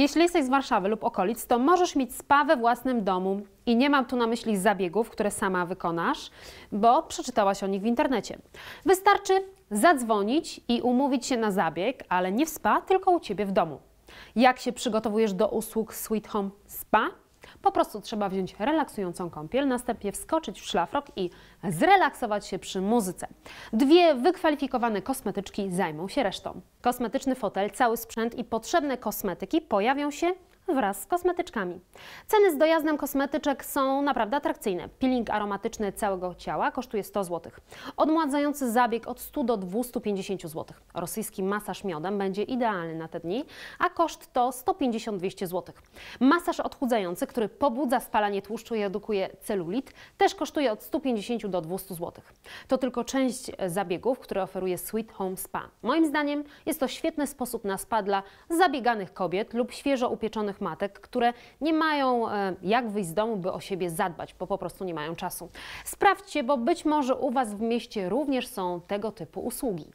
Jeśli jesteś z Warszawy lub okolic, to możesz mieć spa we własnym domu. I nie mam tu na myśli zabiegów, które sama wykonasz, bo przeczytałaś o nich w internecie. Wystarczy zadzwonić i umówić się na zabieg, ale nie w spa, tylko u Ciebie w domu. Jak się przygotowujesz do usług Sweet Home Spa? Po prostu trzeba wziąć relaksującą kąpiel, następnie wskoczyć w szlafrok i zrelaksować się przy muzyce. Dwie wykwalifikowane kosmetyczki zajmą się resztą. Kosmetyczny fotel, cały sprzęt i potrzebne kosmetyki pojawią się wraz z kosmetyczkami. Ceny z dojazdem kosmetyczek są naprawdę atrakcyjne. Peeling aromatyczny całego ciała kosztuje 100 zł. Odmładzający zabieg od 100 do 250 zł. Rosyjski masaż miodem będzie idealny na te dni, a koszt to 150-200 zł. Masaż odchudzający, który pobudza spalanie tłuszczu i redukuje celulit, też kosztuje od 150 do 200 zł. To tylko część zabiegów, które oferuje Sweet Home Spa. Moim zdaniem jest to świetny sposób na spa dla zabieganych kobiet lub świeżo upieczonych samotnych matek, które nie mają e, jak wyjść z domu, by o siebie zadbać, bo po prostu nie mają czasu. Sprawdźcie, bo być może u Was w mieście również są tego typu usługi.